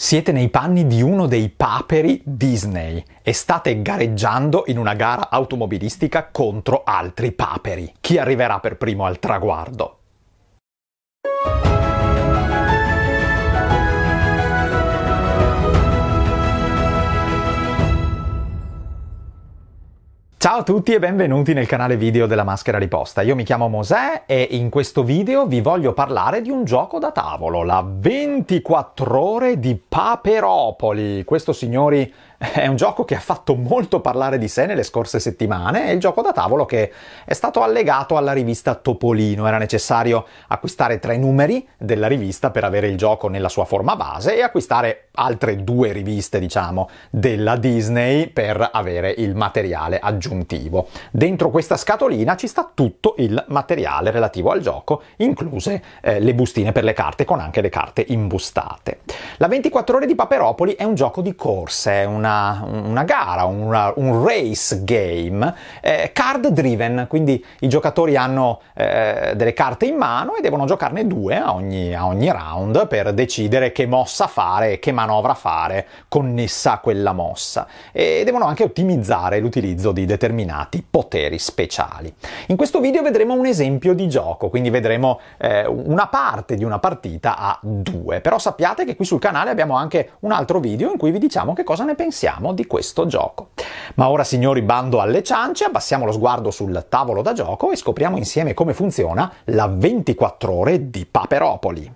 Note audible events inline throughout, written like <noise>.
Siete nei panni di uno dei paperi Disney e state gareggiando in una gara automobilistica contro altri paperi. Chi arriverà per primo al traguardo? Ciao a tutti e benvenuti nel canale video della Maschera Riposta. Io mi chiamo Mosè e in questo video vi voglio parlare di un gioco da tavolo, la 24 ore di Paperopoli. Questo, signori, è un gioco che ha fatto molto parlare di sé nelle scorse settimane, è il gioco da tavolo che è stato allegato alla rivista Topolino, era necessario acquistare tre numeri della rivista per avere il gioco nella sua forma base e acquistare altre due riviste, diciamo, della Disney per avere il materiale aggiuntivo. Dentro questa scatolina ci sta tutto il materiale relativo al gioco, incluse eh, le bustine per le carte con anche le carte imbustate. La 24 ore di Paperopoli è un gioco di corse, è una una, una gara, un, un, race game, eh, card driven, quindi i giocatori hanno eh, delle carte in mano e devono giocarne due a ogni, a ogni round per decidere che mossa fare e che manovra fare connessa a quella mossa e devono anche ottimizzare l'utilizzo di determinati poteri speciali. In questo video vedremo un esempio di gioco, quindi vedremo eh, una parte di una partita a due, però sappiate che qui sul canale abbiamo anche un altro video in cui vi diciamo che cosa ne pensate pensiamo di questo gioco. Ma ora signori bando alle ciance, abbassiamo lo sguardo sul tavolo da gioco e scopriamo insieme come funziona la 24 ore di Paperopoli.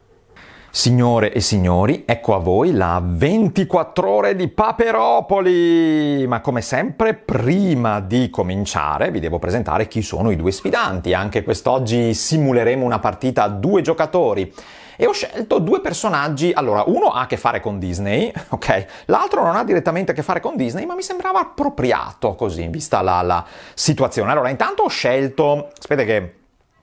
Signore e signori, ecco a voi la 24 ore di Paperopoli! Ma come sempre, prima di cominciare vi devo presentare chi sono i due sfidanti. Anche quest'oggi simuleremo una partita a due giocatori e ho scelto due personaggi, allora uno ha a che fare con Disney, <laughs> ok? L'altro non ha direttamente a che fare con Disney, ma mi sembrava appropriato così, vista la, la situazione. Allora, intanto ho scelto, aspetta che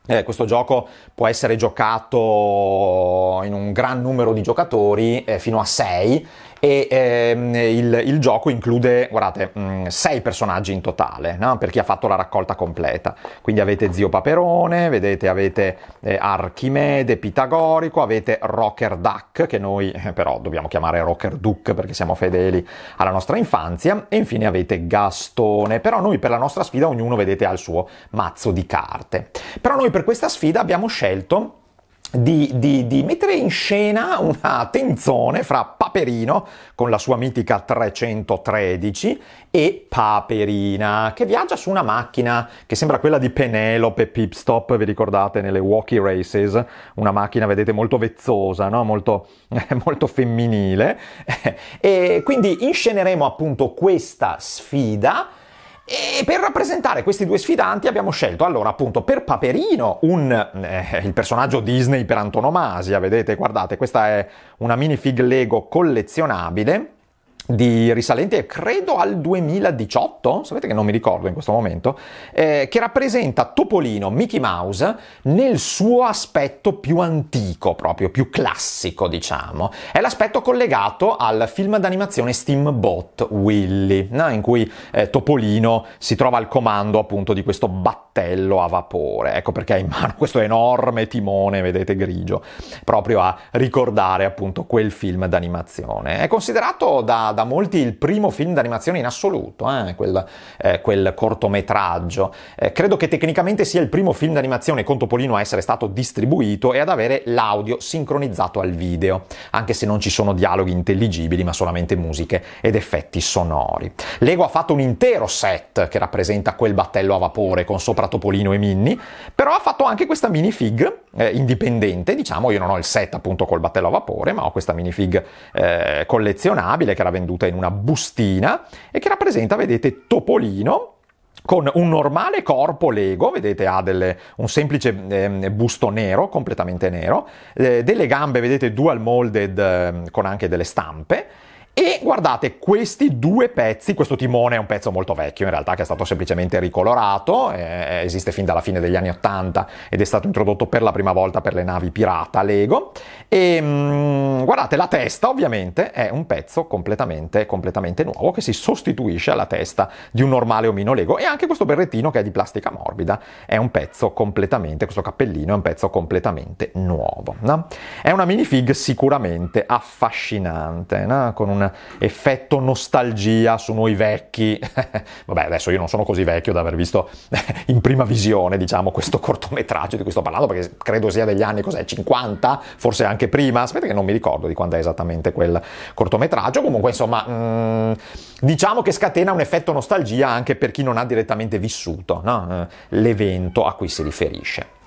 eh, questo gioco può essere giocato in un gran numero di giocatori, eh, fino a 6, e ehm, il, il, gioco include, guardate, mh, mm, sei personaggi in totale, no? per chi ha fatto la raccolta completa. Quindi avete Zio Paperone, vedete, avete eh, Archimede, Pitagorico, avete Rocker Duck, che noi eh, però dobbiamo chiamare Rocker Duck perché siamo fedeli alla nostra infanzia, e infine avete Gastone. Però noi per la nostra sfida ognuno, vedete, ha il suo mazzo di carte. Però noi per questa sfida abbiamo scelto di, di, di, mettere in scena una tenzone fra Paperino con la sua mitica 313 e Paperina che viaggia su una macchina che sembra quella di Penelope Pipstop, vi ricordate nelle Walkie Races, una macchina vedete molto vezzosa, no? molto, <laughs> molto femminile <laughs> e quindi insceneremo appunto questa sfida e per rappresentare questi due sfidanti abbiamo scelto allora appunto per Paperino un, eh, il personaggio Disney per antonomasia, vedete, guardate, questa è una minifig Lego collezionabile di risalente credo al 2018, sapete che non mi ricordo in questo momento, eh, che rappresenta Topolino, Mickey Mouse, nel suo aspetto più antico, proprio più classico, diciamo. È l'aspetto collegato al film d'animazione Steamboat Willy, no? in cui eh, Topolino si trova al comando appunto di questo battello a vapore, ecco perché ha in mano questo enorme timone, vedete, grigio, proprio a ricordare appunto quel film d'animazione. È considerato da da molti il primo film d'animazione in assoluto, eh, quel, eh, quel, cortometraggio. Eh, credo che tecnicamente sia il primo film d'animazione con Topolino a essere stato distribuito e ad avere l'audio sincronizzato al video, anche se non ci sono dialoghi intelligibili, ma solamente musiche ed effetti sonori. Lego ha fatto un intero set che rappresenta quel battello a vapore con sopra Topolino e Minnie, però ha fatto anche questa minifig eh, indipendente, diciamo, io non ho il set appunto col battello a vapore, ma ho questa minifig eh, collezionabile che era venduta in una bustina e che rappresenta, vedete, Topolino con un normale corpo Lego, vedete ha delle, un semplice eh, busto nero, completamente nero, eh, delle gambe, vedete, dual molded ehm, con anche delle stampe, e guardate, questi due pezzi, questo timone è un pezzo molto vecchio in realtà che è stato semplicemente ricolorato, eh, eh esiste fin dalla fine degli anni 80 ed è stato introdotto per la prima volta per le navi pirata Lego. E mh, mm, guardate, la testa ovviamente è un pezzo completamente, completamente nuovo che si sostituisce alla testa di un normale omino Lego e anche questo berrettino che è di plastica morbida è un pezzo completamente, questo cappellino è un pezzo completamente nuovo. No? È una minifig sicuramente affascinante, no? con un un effetto nostalgia su noi vecchi. <laughs> Vabbè, adesso io non sono così vecchio da aver visto <laughs> in prima visione, diciamo, questo cortometraggio di cui sto parlando, perché credo sia degli anni, cos'è, 50, forse anche prima, aspetta che non mi ricordo di quando è esattamente quel cortometraggio, comunque insomma, mh, mm, diciamo che scatena un effetto nostalgia anche per chi non ha direttamente vissuto no? Eh, l'evento a cui si riferisce.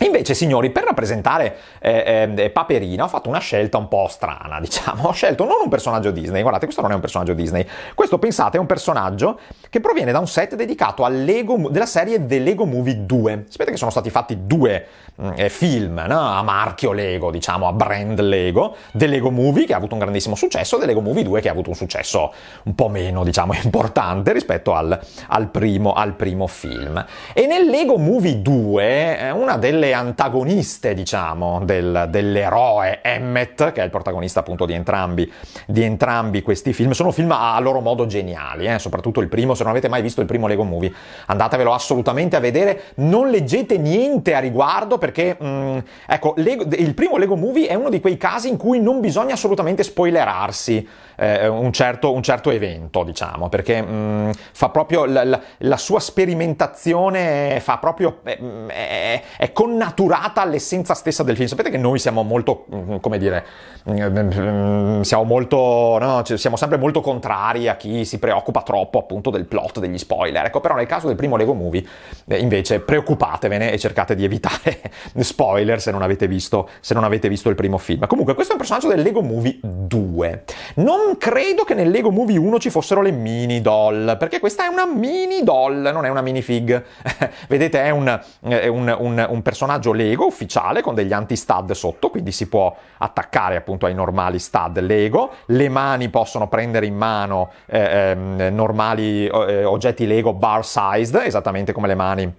Invece, signori, per rappresentare eh, ehm, eh, Paperina ho fatto una scelta un po' strana, <laughs> diciamo. Ho scelto non un personaggio Disney, guardate, questo non è un personaggio Disney. Questo, pensate, è un personaggio che proviene da un set dedicato al Lego, della serie The Lego Movie 2. Sapete che sono stati fatti due mm, eh, film no? a marchio Lego, diciamo, a brand Lego. The Lego Movie, che ha avuto un grandissimo successo, e The Lego Movie 2, che ha avuto un successo un po' meno, diciamo, <laughs> importante rispetto al, al, primo, al primo, film. E nel Lego Movie 2, eh, una delle le antagoniste, diciamo, del, dell'eroe Emmet, che è il protagonista appunto di entrambi, di entrambi questi film. Sono film a, a loro modo geniali, eh? soprattutto il primo, se non avete mai visto il primo Lego Movie, andatevelo assolutamente a vedere. Non leggete niente a riguardo perché, mh, mm, ecco, Lego, il primo Lego Movie è uno di quei casi in cui non bisogna assolutamente spoilerarsi eh, un, certo, un, certo, evento, diciamo, perché mh, mm, fa proprio la, la, la, sua sperimentazione fa proprio, eh, mm, è, è, è, connaturata all'essenza stessa del film. Sapete che noi siamo molto, mm, come dire, siamo molto, no, siamo sempre molto contrari a chi si preoccupa troppo appunto del plot, degli spoiler. Ecco, però nel caso del primo Lego Movie, eh, invece, preoccupatevene e cercate di evitare <laughs> spoiler se non avete visto, se non avete visto il primo film. Comunque, questo è un personaggio del Lego Movie 2. Non non credo che nel Lego Movie 1 ci fossero le mini doll, perché questa è una mini doll, non è una minifig. <laughs> Vedete, è, un, è un, un, un, personaggio Lego ufficiale con degli anti-stud sotto, quindi si può attaccare appunto ai normali stud Lego. Le mani possono prendere in mano eh, eh, normali eh, oggetti Lego bar sized, esattamente come le mani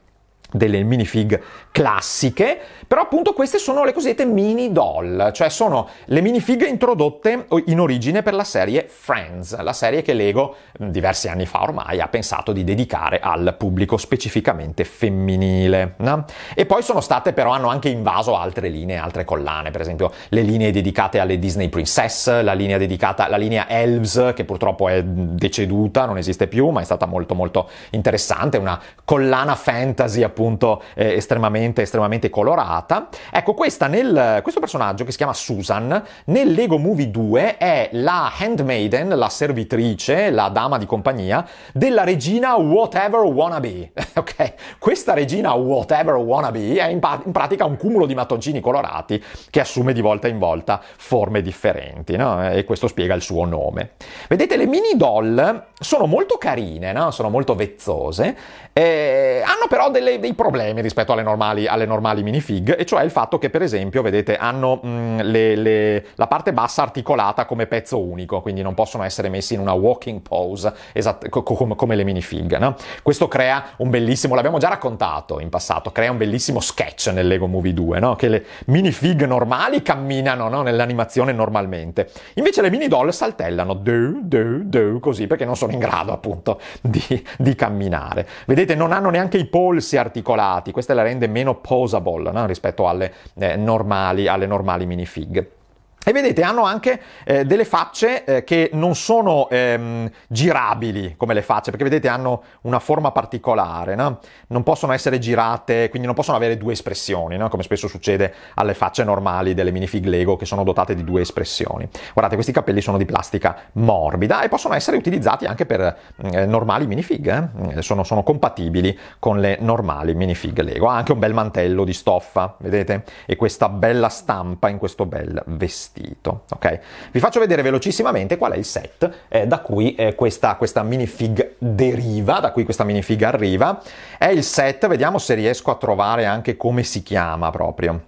delle minifig classiche, però appunto queste sono le cosiddette mini doll, cioè sono le minifighe introdotte in origine per la serie Friends, la serie che Lego mm, diversi anni fa ormai ha pensato di dedicare al pubblico specificamente femminile. No? E poi sono state però hanno anche invaso altre linee, altre collane, per esempio le linee dedicate alle Disney Princess, la linea dedicata alla linea Elves che purtroppo è deceduta, non esiste più, ma è stata molto molto interessante, una collana fantasy appunto eh, estremamente estremamente colorata malata. Ecco, nel, questo personaggio che si chiama Susan, nel Lego Movie 2 è la handmaiden, la servitrice, la dama di compagnia della regina Whatever Wanna Be. <laughs> ok? Questa regina Whatever Wanna Be è in, pa- in, pratica un cumulo di mattoncini colorati che assume di volta in volta forme differenti, no? E questo spiega il suo nome. Vedete, le mini doll sono molto carine, no? Sono molto vezzose, eh, hanno però delle, dei problemi rispetto alle normali, alle normali minifig rig, e cioè il fatto che per esempio, vedete, hanno mh, mm, le, le, la parte bassa articolata come pezzo unico, quindi non possono essere messi in una walking pose, esatt- co- co- come le minifig. No? Questo crea un bellissimo, l'abbiamo già raccontato in passato, crea un bellissimo sketch nel Lego Movie 2, no? che le minifig normali camminano no? nell'animazione normalmente, invece le mini doll saltellano, do, do, do, così, perché non sono in grado appunto di, di camminare. Vedete, non hanno neanche i polsi articolati, questa la rende meno posable no? rispetto alle, eh, normali, alle normali minifig. E vedete, hanno anche eh, delle facce eh, che non sono ehm, girabili come le facce, perché vedete hanno una forma particolare, no? non possono essere girate, quindi non possono avere due espressioni, no? come spesso succede alle facce normali delle minifig Lego che sono dotate di due espressioni. Guardate, questi capelli sono di plastica morbida e possono essere utilizzati anche per mm, eh, normali minifig, eh? mm, sono, sono, compatibili con le normali minifig Lego. Ha anche un bel mantello di stoffa, vedete? E questa bella stampa in questo bel vestito vestito. Okay? Vi faccio vedere velocissimamente qual è il set eh, da cui eh, questa, questa minifig deriva, da cui questa minifig arriva. È il set, vediamo se riesco a trovare anche come si chiama proprio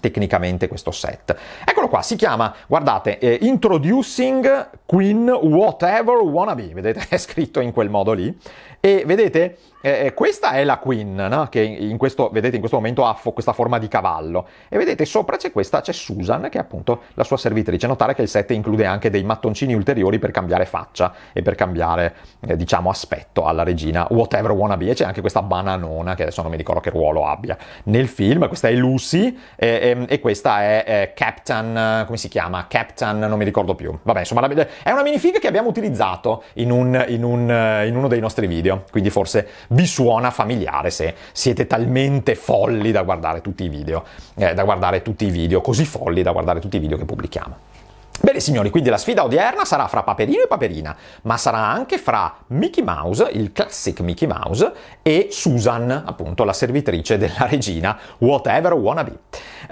tecnicamente questo set. Eccolo qua, si chiama, guardate, eh, Introducing Queen Whatever Wannabe, vedete <laughs> è scritto in quel modo lì, e vedete eh, questa è la Queen, no? che in questo, vedete in questo momento ha fo- questa forma di cavallo. E vedete sopra c'è questa, c'è Susan, che è appunto la sua servitrice. Notare che il set include anche dei mattoncini ulteriori per cambiare faccia e per cambiare, eh, diciamo, aspetto alla regina, whatever wannabe. E c'è anche questa bananona, che adesso non mi ricordo che ruolo abbia nel film. Questa è Lucy e, e, e questa è, è, Captain, come si chiama? Captain, non mi ricordo più. Vabbè, insomma, la, è una minifig che abbiamo utilizzato in, un, in, un, eh, in uno dei nostri video, quindi forse vi suona familiare se siete talmente folli da guardare tutti i video, eh, da guardare tutti i video, così folli da guardare tutti i video che pubblichiamo. Bene signori, quindi la sfida odierna sarà fra Paperino e Paperina, ma sarà anche fra Mickey Mouse, il classic Mickey Mouse, e Susan, appunto la servitrice della regina, whatever wanna be.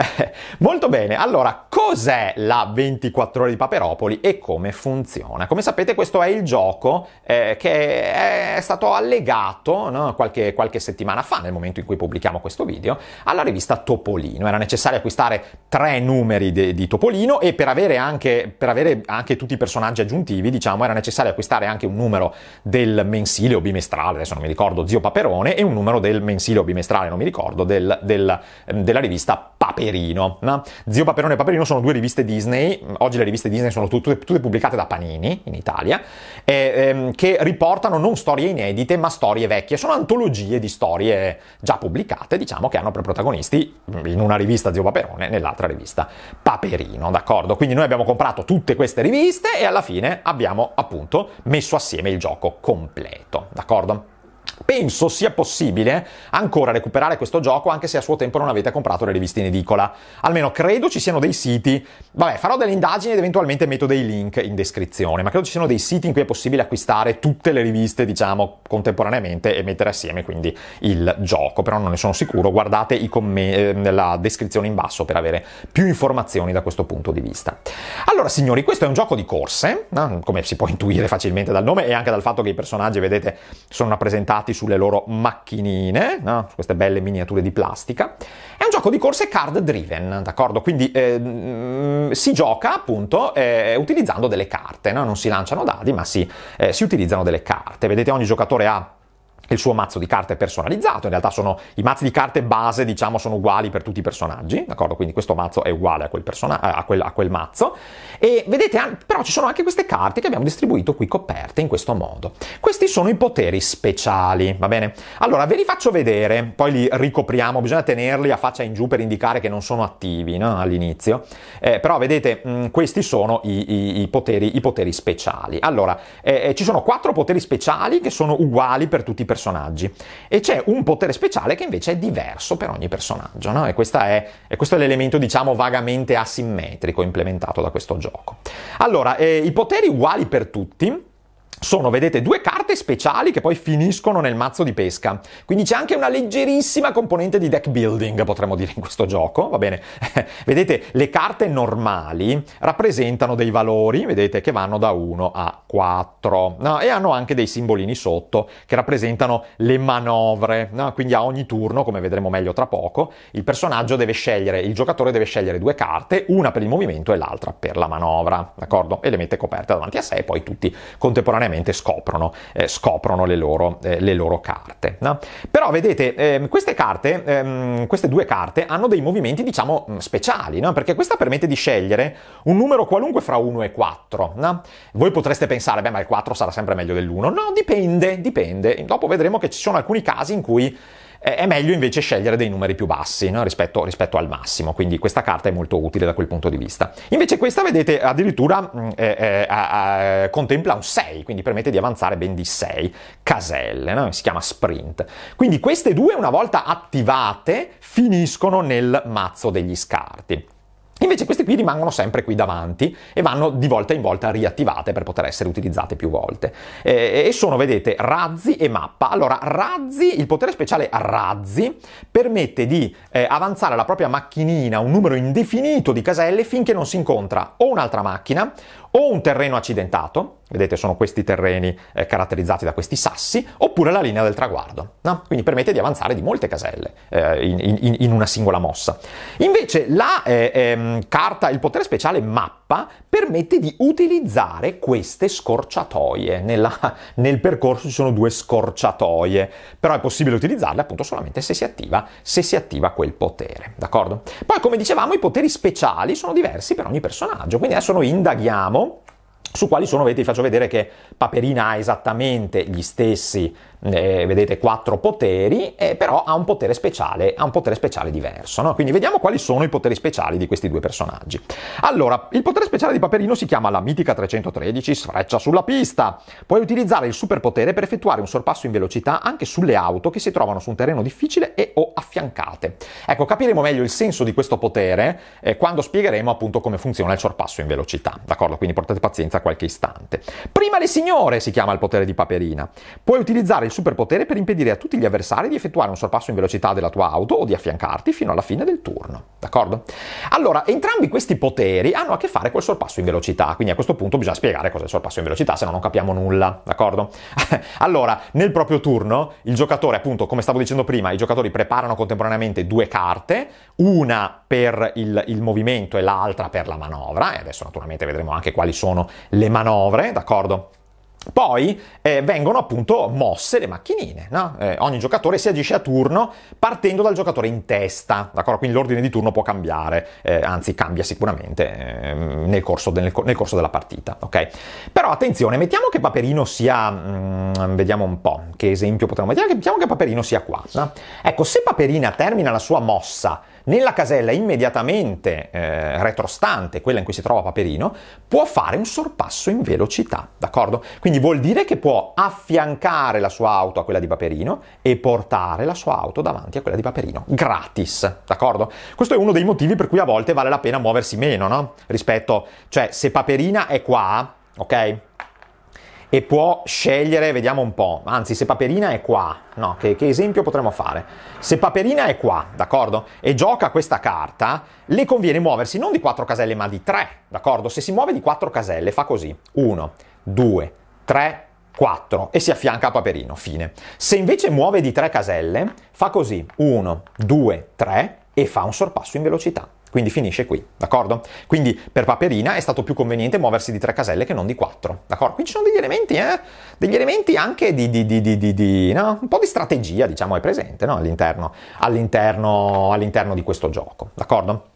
<laughs> molto bene, allora cos'è la 24 ore di Paperopoli e come funziona? Come sapete questo è il gioco eh, che è stato allegato no, qualche, qualche settimana fa, nel momento in cui pubblichiamo questo video, alla rivista Topolino. Era necessario acquistare tre numeri de- di Topolino e per avere anche per avere anche tutti i personaggi aggiuntivi, diciamo, era necessario acquistare anche un numero del mensile o bimestrale, adesso non mi ricordo, Zio Paperone, e un numero del mensile o bimestrale, non mi ricordo, del, del, ehm, della rivista Paperino. No? Zio Paperone e Paperino sono due riviste Disney, oggi le riviste Disney sono tutte, tutte pubblicate da Panini in Italia, eh, ehm, che riportano non storie inedite ma storie vecchie, sono antologie di storie già pubblicate, diciamo, che hanno per protagonisti mm, in una rivista Zio Paperone, nell'altra rivista Paperino, d'accordo? Quindi noi abbiamo comprato selezionato tutte queste riviste e alla fine abbiamo appunto messo assieme il gioco completo, d'accordo? penso sia possibile ancora recuperare questo gioco anche se a suo tempo non avete comprato le riviste in edicola. Almeno credo ci siano dei siti, vabbè farò delle indagini ed eventualmente metto dei link in descrizione, ma credo ci siano dei siti in cui è possibile acquistare tutte le riviste diciamo contemporaneamente e mettere assieme quindi il gioco, però non ne sono sicuro, guardate i commenti ehm, nella descrizione in basso per avere più informazioni da questo punto di vista. Allora signori, questo è un gioco di corse, eh, come si può intuire facilmente dal nome e anche dal fatto che i personaggi vedete sono rappresentati sdraiati sulle loro macchinine, no? su queste belle miniature di plastica. È un gioco di corse card driven, d'accordo? Quindi eh, si gioca appunto eh, utilizzando delle carte, no? non si lanciano dadi, ma si, eh, si utilizzano delle carte. Vedete, ogni giocatore ha il suo mazzo di carte personalizzato, in realtà sono i mazzi di carte base, diciamo, sono uguali per tutti i personaggi, d'accordo? Quindi questo mazzo è uguale a quel, persona- a quel, a quel mazzo e vedete, però ci sono anche queste carte che abbiamo distribuito qui coperte in questo modo. Questi sono i poteri speciali, va bene? Allora, ve li faccio vedere, poi li ricopriamo, bisogna tenerli a faccia in giù per indicare che non sono attivi no? all'inizio. Eh, però vedete, mh, mm, questi sono i, i, i, poteri, i, poteri, speciali. Allora, eh, eh, ci sono quattro poteri speciali che sono uguali per tutti i personaggi e c'è un potere speciale che invece è diverso per ogni personaggio, no? E, è, e questo è l'elemento, diciamo, vagamente asimmetrico implementato da questo gioco gioco. Allora, eh, i poteri uguali per tutti, sono, vedete, due carte speciali che poi finiscono nel mazzo di pesca. Quindi c'è anche una leggerissima componente di deck building, potremmo dire, in questo gioco, va bene? <laughs> vedete, le carte normali rappresentano dei valori, vedete, che vanno da 1 a 4, no? e hanno anche dei simbolini sotto che rappresentano le manovre, no? quindi a ogni turno, come vedremo meglio tra poco, il personaggio deve scegliere, il giocatore deve scegliere due carte, una per il movimento e l'altra per la manovra, d'accordo? E le mette coperte davanti a sé e poi tutti contemporaneamente ovviamente scoprono, eh, scoprono le, loro, eh, le, loro, carte. No? Però vedete, eh, queste carte, ehm, queste due carte, hanno dei movimenti diciamo mm, speciali, no? perché questa permette di scegliere un numero qualunque fra 1 e 4. No? Voi potreste pensare, beh ma il 4 sarà sempre meglio dell'1. No, dipende, dipende. Dopo vedremo che ci sono alcuni casi in cui eh, è meglio invece scegliere dei numeri più bassi no? rispetto, rispetto, al massimo, quindi questa carta è molto utile da quel punto di vista. Invece questa, vedete, addirittura eh, eh, a, contempla un 6, quindi permette di avanzare ben di 6 caselle, no? si chiama sprint. Quindi queste due, una volta attivate, finiscono nel mazzo degli scarti. Invece queste qui rimangono sempre qui davanti e vanno di volta in volta riattivate per poter essere utilizzate più volte. Eh, e sono, vedete, razzi e mappa. Allora, razzi, il potere speciale razzi permette di eh, avanzare la propria macchinina un numero indefinito di caselle finché non si incontra o un'altra macchina o un terreno accidentato, vedete sono questi terreni eh, caratterizzati da questi sassi, oppure la linea del traguardo, no? quindi permette di avanzare di molte caselle eh, in, in, in, una singola mossa. Invece la eh, ehm, carta, il potere speciale mappa, permette di utilizzare queste scorciatoie, Nella, <laughs> nel percorso ci sono due scorciatoie, però è possibile utilizzarle appunto solamente se si attiva, se si attiva quel potere, d'accordo? Poi come dicevamo i poteri speciali sono diversi per ogni personaggio, quindi adesso noi indaghiamo su quali sono, vedete, vi faccio vedere che Paperina ha esattamente gli stessi, eh, vedete, quattro poteri, eh, però ha un potere speciale, un potere speciale diverso. No? Quindi vediamo quali sono i poteri speciali di questi due personaggi. Allora, il potere speciale di Paperino si chiama la mitica 313 sfreccia sulla pista. Puoi utilizzare il superpotere per effettuare un sorpasso in velocità anche sulle auto che si trovano su un terreno difficile e o affiancate. Ecco, capiremo meglio il senso di questo potere eh, quando spiegheremo appunto come funziona il sorpasso in velocità. D'accordo? Quindi portate pazienza tra qualche istante. Prima le signore si chiama il potere di Paperina. Puoi utilizzare il superpotere per impedire a tutti gli avversari di effettuare un sorpasso in velocità della tua auto o di affiancarti fino alla fine del turno. D'accordo? Allora, entrambi questi poteri hanno a che fare col sorpasso in velocità, quindi a questo punto bisogna spiegare cos'è il sorpasso in velocità, se no non capiamo nulla, d'accordo? <laughs> allora, nel proprio turno, il giocatore, appunto, come stavo dicendo prima, i giocatori preparano contemporaneamente due carte, una per il, il movimento e l'altra per la manovra, e adesso naturalmente vedremo anche quali sono le manovre, d'accordo? Poi eh, vengono appunto mosse le macchinine, no? eh, ogni giocatore si agisce a turno partendo dal giocatore in testa, d'accordo? Quindi l'ordine di turno può cambiare, eh, anzi cambia sicuramente ehm, nel corso, de- nel, corso della partita, ok? attenzione, mettiamo che Paperino sia... Mm, vediamo un po' che esempio potremmo... Mettiamo che, mettiamo che Paperino sia qua. No? Ecco, se Paperina termina la sua mossa nella casella immediatamente eh, retrostante, quella in cui si trova Paperino, può fare un sorpasso in velocità, d'accordo? Quindi vuol dire che può affiancare la sua auto a quella di Paperino e portare la sua auto davanti a quella di Paperino, gratis, d'accordo? Questo è uno dei motivi per cui a volte vale la pena muoversi meno, no? Rispetto, cioè se Paperina è qua, ok? E può scegliere, vediamo un po', anzi se Paperina è qua, no, che, che esempio potremmo fare? Se Paperina è qua, d'accordo? E gioca questa carta, le conviene muoversi non di quattro caselle ma di tre, d'accordo? Se si muove di quattro caselle fa così, Uno, due, tre, quattro. e si affianca a Paperino, fine. Se invece muove di tre caselle, fa così, Uno, due, tre. e fa un sorpasso in velocità. Quindi finisce qui, d'accordo? Quindi per Paperina è stato più conveniente muoversi di tre caselle che non di quattro, d'accordo? Qui ci sono degli elementi, eh? Degli elementi anche di, di, di, di no? un po' di strategia, diciamo, è presente no? all'interno, all'interno, all'interno di questo gioco, d'accordo?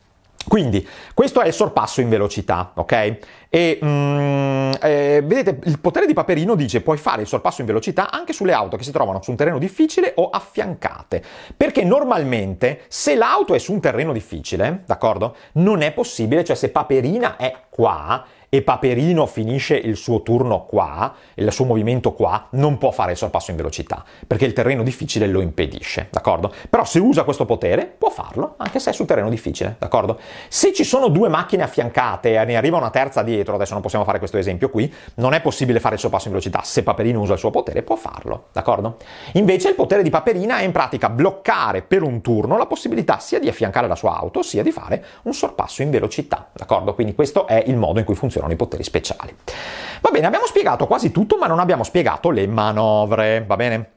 Quindi questo è il sorpasso in velocità, ok? E mm, eh, vedete, il potere di Paperino dice puoi fare il sorpasso in velocità anche sulle auto che si trovano su un terreno difficile o affiancate, perché normalmente se l'auto è su un terreno difficile, d'accordo, non è possibile, cioè se Paperina è qua e Paperino finisce il suo turno qua, il suo movimento qua, non può fare il sorpasso in velocità, perché il terreno difficile lo impedisce, d'accordo? Però se usa questo potere può farlo, anche se è sul terreno difficile, d'accordo? Se ci sono due macchine affiancate e ne arriva una terza dietro, indietro, adesso non possiamo fare questo esempio qui, non è possibile fare il sorpasso in velocità, se Paperino usa il suo potere può farlo, d'accordo? Invece il potere di Paperina è in pratica bloccare per un turno la possibilità sia di affiancare la sua auto, sia di fare un sorpasso in velocità, d'accordo? Quindi questo è il modo in cui funzionano i poteri speciali. Va bene, abbiamo spiegato quasi tutto, ma non abbiamo spiegato le manovre, va bene?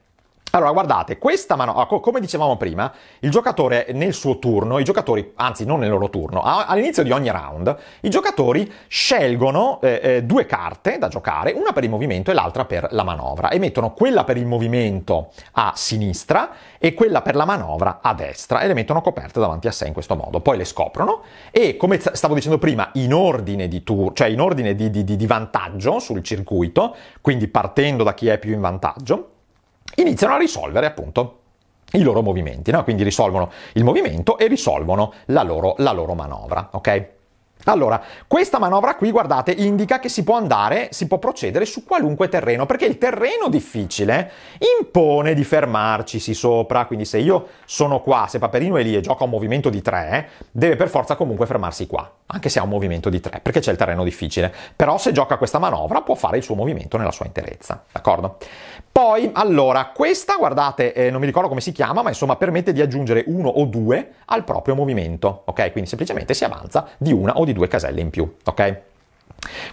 Allora, guardate, questa mano, ah, come dicevamo prima, il giocatore nel suo turno, i giocatori, anzi non nel loro turno, all'inizio di ogni round, i giocatori scelgono eh, eh, due carte da giocare, una per il movimento e l'altra per la manovra, e mettono quella per il movimento a sinistra e quella per la manovra a destra, e le mettono coperte davanti a sé in questo modo. Poi le scoprono e, come stavo dicendo prima, in ordine di tour, cioè in ordine di, di, di vantaggio sul circuito, quindi partendo da chi è più in vantaggio, iniziano a risolvere appunto i loro movimenti, no? quindi risolvono il movimento e risolvono la loro, la loro manovra. Okay? Allora, questa manovra qui, guardate, indica che si può andare, si può procedere su qualunque terreno, perché il terreno difficile impone di fermarcisi sopra, quindi se io sono qua, se Paperino è lì e gioca un movimento di 3, eh, deve per forza comunque fermarsi qua, anche se ha un movimento di 3, perché c'è il terreno difficile. Però se gioca questa manovra può fare il suo movimento nella sua interezza, d'accordo? Poi, allora, questa, guardate, eh, non mi ricordo come si chiama, ma insomma permette di aggiungere uno o due al proprio movimento, ok? Quindi semplicemente si avanza di una o di due caselle in più, ok?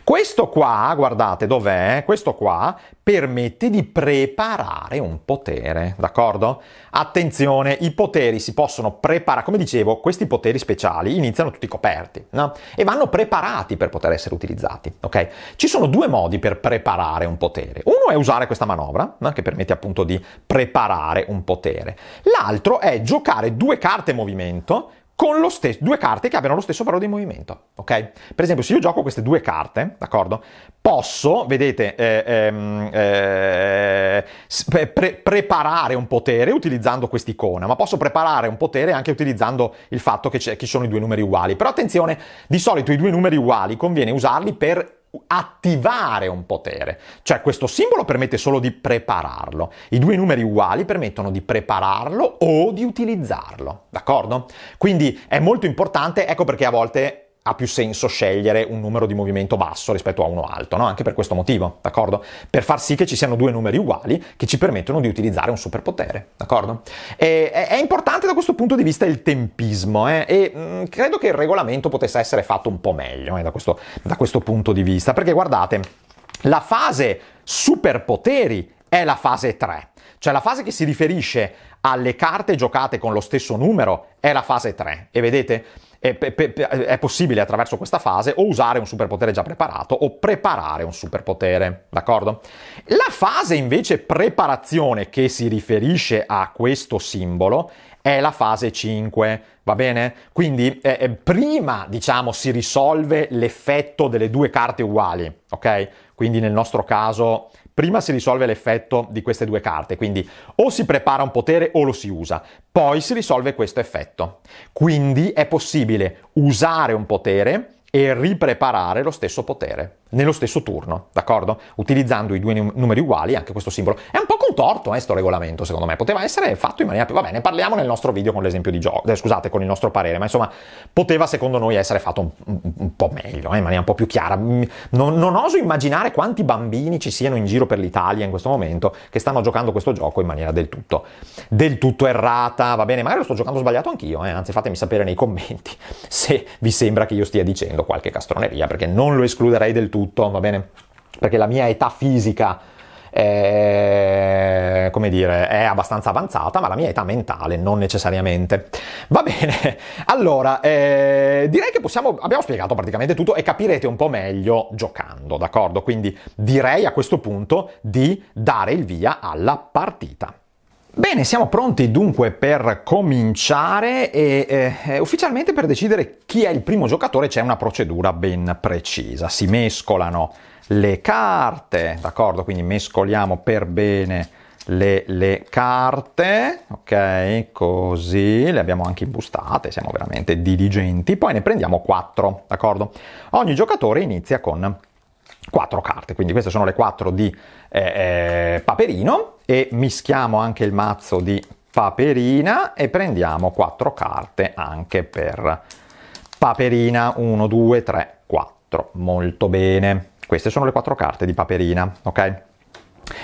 Questo qua, guardate dov'è, eh? questo qua permette di preparare un potere, d'accordo? Attenzione, i poteri si possono preparare, come dicevo, questi poteri speciali iniziano tutti coperti, no? E vanno preparati per poter essere utilizzati, ok? Ci sono due modi per preparare un potere. Uno è usare questa manovra, no? che permette appunto di preparare un potere. L'altro è giocare due carte movimento con lo stesso, due carte che abbiano lo stesso valore di movimento, ok? Per esempio, se io gioco queste due carte, d'accordo? Posso, vedete, eh, ehm, eh, eh, pre- preparare un potere utilizzando quest'icona, ma posso preparare un potere anche utilizzando il fatto che, che ci sono i due numeri uguali. Però attenzione, di solito i due numeri uguali conviene usarli per attivare un potere, cioè questo simbolo permette solo di prepararlo, i due numeri uguali permettono di prepararlo o di utilizzarlo, d'accordo? Quindi è molto importante, ecco perché a volte ha più senso scegliere un numero di movimento basso rispetto a uno alto, no? anche per questo motivo, d'accordo? Per far sì che ci siano due numeri uguali che ci permettono di utilizzare un superpotere, d'accordo? E, è importante da questo punto di vista il tempismo eh? e mh, mm, credo che il regolamento potesse essere fatto un po' meglio eh, da, questo, da questo punto di vista, perché guardate, la fase superpoteri è la fase 3, cioè la fase che si riferisce alle carte giocate con lo stesso numero è la fase 3 e vedete è, è, è possibile attraverso questa fase o usare un superpotere già preparato o preparare un superpotere, d'accordo? La fase invece preparazione che si riferisce a questo simbolo è la fase 5, va bene? Quindi eh, eh, prima, diciamo, si risolve l'effetto delle due carte uguali, ok? Quindi nel nostro caso Prima si risolve l'effetto di queste due carte, quindi o si prepara un potere o lo si usa, poi si risolve questo effetto. Quindi è possibile usare un potere e ripreparare lo stesso potere nello stesso turno, d'accordo? Utilizzando i due numeri uguali, anche questo simbolo. È un po' torto questo eh, regolamento, secondo me. Poteva essere fatto in maniera più... Va bene, parliamo nel nostro video con l'esempio di gioco, eh, scusate, con il nostro parere, ma insomma, poteva secondo noi essere fatto un, un, un po' meglio, eh, in maniera un po' più chiara. Mm, non, non oso immaginare quanti bambini ci siano in giro per l'Italia in questo momento che stanno giocando questo gioco in maniera del tutto, del tutto errata, va bene, magari lo sto giocando sbagliato anch'io, eh? anzi fatemi sapere nei commenti <laughs> se vi sembra che io stia dicendo qualche castroneria, perché non lo escluderei del tutto, va bene? Perché la mia età fisica è, eh, come dire, è abbastanza avanzata, ma la mia età mentale non necessariamente. Va bene, <laughs> allora eh, direi che possiamo, abbiamo spiegato praticamente tutto e capirete un po' meglio giocando, d'accordo? Quindi direi a questo punto di dare il via alla partita. Bene, siamo pronti dunque per cominciare e eh, eh ufficialmente per decidere chi è il primo giocatore c'è una procedura ben precisa. Si mescolano le carte, d'accordo? Quindi mescoliamo per bene le, le, carte, ok? Così le abbiamo anche imbustate, siamo veramente diligenti. Poi ne prendiamo 4, d'accordo? Ogni giocatore inizia con 4 carte, quindi queste sono le 4 di eh, eh, Paperino e mischiamo anche il mazzo di Paperina e prendiamo 4 carte anche per Paperina 1, 2, 3, 4. Molto bene. Queste sono le quattro carte di Paperina, ok?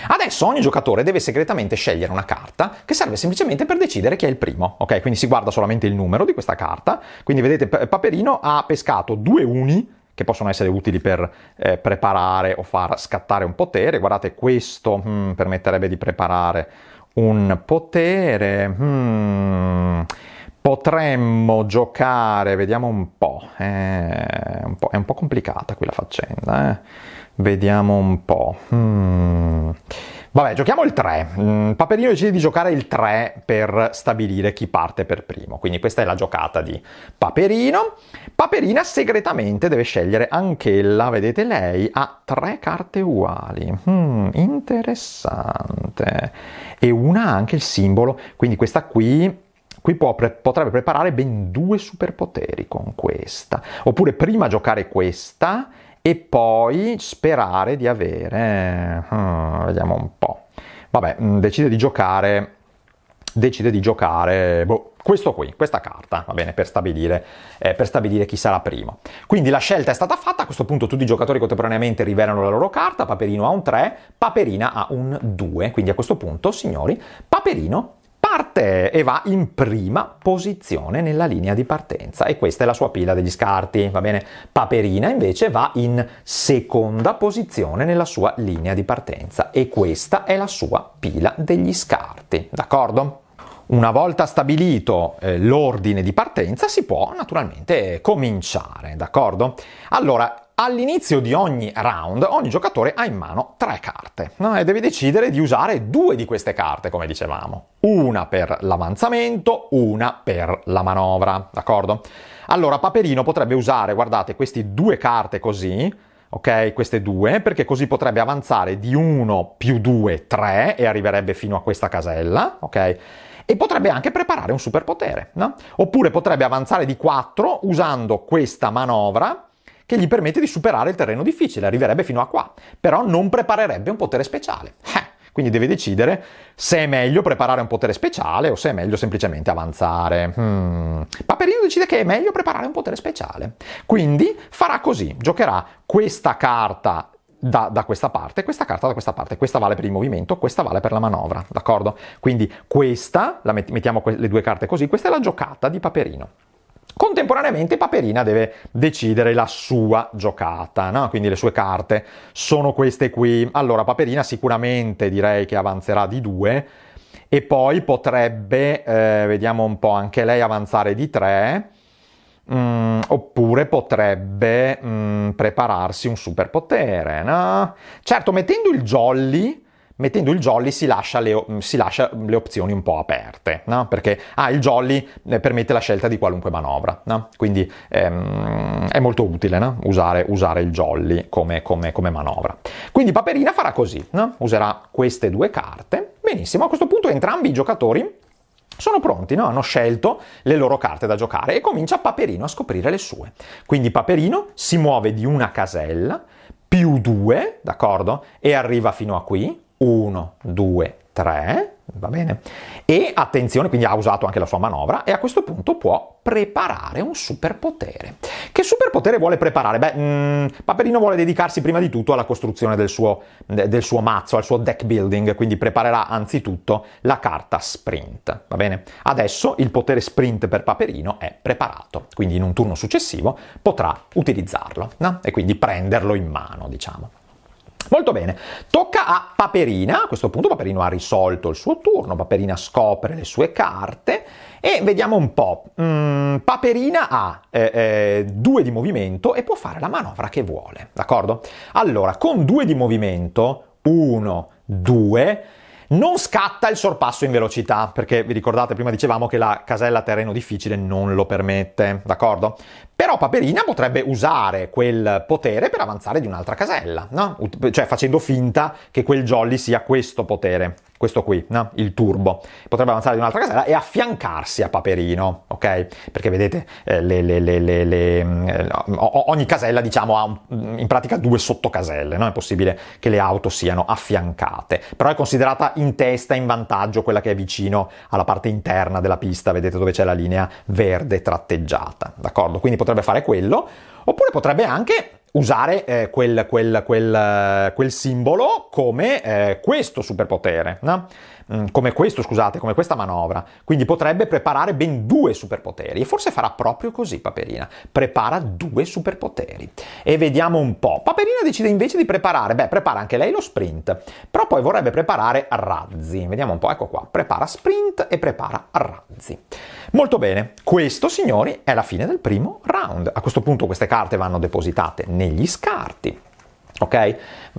Adesso ogni giocatore deve segretamente scegliere una carta che serve semplicemente per decidere chi è il primo, ok? Quindi si guarda solamente il numero di questa carta, quindi vedete Paperino ha pescato due uni che possono essere utili per eh, preparare o far scattare un potere, guardate questo hmm, permetterebbe di preparare un potere, hmm, Potremmo giocare, vediamo un po', eh, un po', è un po' complicata qui la faccenda, eh. vediamo un po'. Hmm. Vabbè, giochiamo il 3. Mm, Paperino decide di giocare il 3 per stabilire chi parte per primo. Quindi questa è la giocata di Paperino. Paperina segretamente deve scegliere anch'ella, vedete lei, ha tre carte uguali. Mm, interessante. E una ha anche il simbolo, quindi questa qui Qui pre- potrebbe preparare ben due superpoteri con questa. Oppure prima giocare questa e poi sperare di avere... Hmm, vediamo un po'. Vabbè, mm, decide di giocare... Decide di giocare... Boh, questo qui, questa carta, va bene, per stabilire, eh, per stabilire, chi sarà primo. Quindi la scelta è stata fatta, a questo punto tutti i giocatori contemporaneamente rivelano la loro carta, Paperino ha un 3, Paperina ha un 2, quindi a questo punto, signori, Paperino parte e va in prima posizione nella linea di partenza e questa è la sua pila degli scarti, va bene? Paperina invece va in seconda posizione nella sua linea di partenza e questa è la sua pila degli scarti, d'accordo? Una volta stabilito eh, l'ordine di partenza si può naturalmente cominciare, d'accordo? Allora, All'inizio di ogni round ogni giocatore ha in mano tre carte no? e deve decidere di usare due di queste carte, come dicevamo. Una per l'avanzamento, una per la manovra, d'accordo? Allora Paperino potrebbe usare, guardate, queste due carte così, ok? Queste due, perché così potrebbe avanzare di 1 più 2, 3 e arriverebbe fino a questa casella, ok? E potrebbe anche preparare un superpotere, no? Oppure potrebbe avanzare di 4 usando questa manovra che gli permette di superare il terreno difficile, arriverebbe fino a qua, però non preparerebbe un potere speciale. Eh. Quindi deve decidere se è meglio preparare un potere speciale o se è meglio semplicemente avanzare. Hmm. Paperino decide che è meglio preparare un potere speciale. Quindi farà così, giocherà questa carta da, da, questa parte, questa carta da questa parte, questa vale per il movimento, questa vale per la manovra, d'accordo? Quindi questa, la met- mettiamo que- le due carte così, questa è la giocata di Paperino. Contemporaneamente Paperina deve decidere la sua giocata, no? quindi le sue carte sono queste qui. Allora Paperina sicuramente direi che avanzerà di due e poi potrebbe, eh, vediamo un po', anche lei avanzare di tre. Mm, oppure potrebbe mm, prepararsi un superpotere, no? Certo, mettendo il jolly mettendo il jolly si lascia le, mm, si lascia mm, le opzioni un po' aperte, no? perché ah, il jolly eh, permette la scelta di qualunque manovra, no? quindi ehm, è molto utile no? usare, usare, il jolly come, come, come, manovra. Quindi Paperina farà così, userà queste due carte, benissimo, a questo punto entrambi i giocatori sono pronti, no? hanno scelto le loro carte da giocare e comincia Paperino a scoprire le sue. Quindi Paperino si muove di una casella più due, d'accordo? E arriva fino a qui, 1, 2, 3, va bene? E attenzione, quindi ha usato anche la sua manovra e a questo punto può preparare un superpotere. Che superpotere vuole preparare? Beh, mh, mm, Paperino vuole dedicarsi prima di tutto alla costruzione del suo, del suo, mazzo, al suo deck building, quindi preparerà anzitutto la carta sprint, va bene? Adesso il potere sprint per Paperino è preparato, quindi in un turno successivo potrà utilizzarlo no? e quindi prenderlo in mano, diciamo. Molto bene, tocca a Paperina, a questo punto Paperino ha risolto il suo turno, Paperina scopre le sue carte e vediamo un po'. Mm, Paperina ha eh, eh, due di movimento e può fare la manovra che vuole, d'accordo? Allora, con due di movimento, uno, due, non scatta il sorpasso in velocità, perché vi ricordate prima dicevamo che la casella terreno difficile non lo permette, d'accordo? Però Paperina potrebbe usare quel potere per avanzare di un'altra casella, no? cioè facendo finta che quel jolly sia questo potere, questo qui, no? il turbo. Potrebbe avanzare di un'altra casella e affiancarsi a Paperino, ok? Perché vedete, eh, le, le, le, mm, eh, ogni casella diciamo ha un, in pratica due sottocaselle, no? è possibile che le auto siano affiancate, però è considerata in testa, in vantaggio, quella che è vicino alla parte interna della pista, vedete dove c'è la linea verde tratteggiata, d'accordo? Quindi potrebbe potrebbe fare quello, oppure potrebbe anche usare eh, quel, quel, quel, eh, quel, simbolo come eh, questo superpotere. No? Mm, come questo, scusate, come questa manovra. Quindi potrebbe preparare ben due superpoteri e forse farà proprio così Paperina. Prepara due superpoteri. E vediamo un po'. Paperina decide invece di preparare, beh, prepara anche lei lo sprint, però poi vorrebbe preparare razzi. Vediamo un po', ecco qua, prepara sprint e prepara razzi. Molto bene, questo signori è la fine del primo round. A questo punto queste carte vanno depositate negli scarti ok?